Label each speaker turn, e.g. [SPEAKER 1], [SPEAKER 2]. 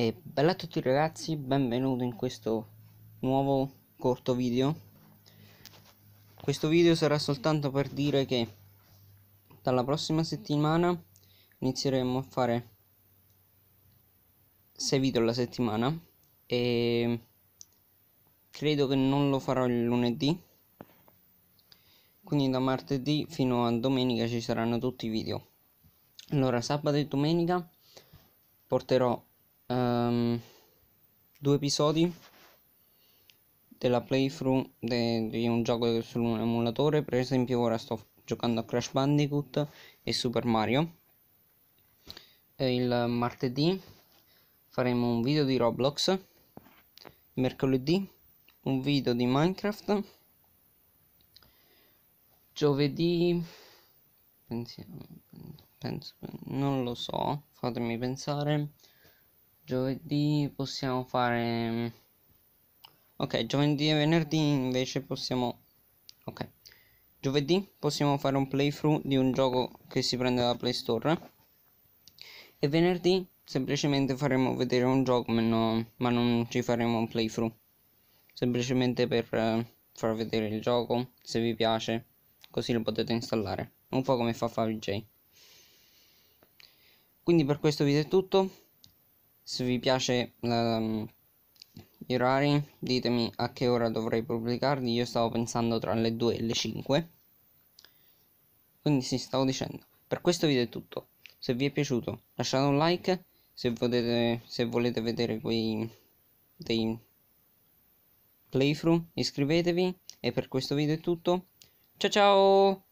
[SPEAKER 1] E bella a tutti ragazzi, benvenuti in questo nuovo corto video. Questo video sarà soltanto per dire che dalla prossima settimana inizieremo a fare 6 video alla settimana e credo che non lo farò il lunedì. Quindi da martedì fino a domenica ci saranno tutti i video. Allora sabato e domenica porterò um, due episodi della playthrough de, di un gioco sull'emulatore per esempio ora sto giocando a Crash Bandicoot e Super Mario e il martedì faremo un video di Roblox mercoledì un video di Minecraft giovedì pensiamo, penso, non lo so fatemi pensare Giovedì possiamo fare... Mm, ok, giovedì e venerdì invece possiamo... Ok. Giovedì possiamo fare un playthrough di un gioco che si prende dalla Play Store. E venerdì semplicemente faremo vedere un gioco, ma, no, ma non ci faremo un playthrough. Semplicemente per eh, far vedere il gioco, se vi piace, così lo potete installare. Un po' come fa FaviJ. Quindi per questo video è tutto. Se vi piace um, ehm, gli orari, ditemi a che ora dovrei pubblicarli. Io stavo pensando tra le 2 e le 5. Quindi sì, stavo dicendo. Per questo video è tutto. Se vi è piaciuto, lasciate un like. Se volete, se volete vedere quei dei playthrough, iscrivetevi. E per questo video è tutto. Ciao ciao!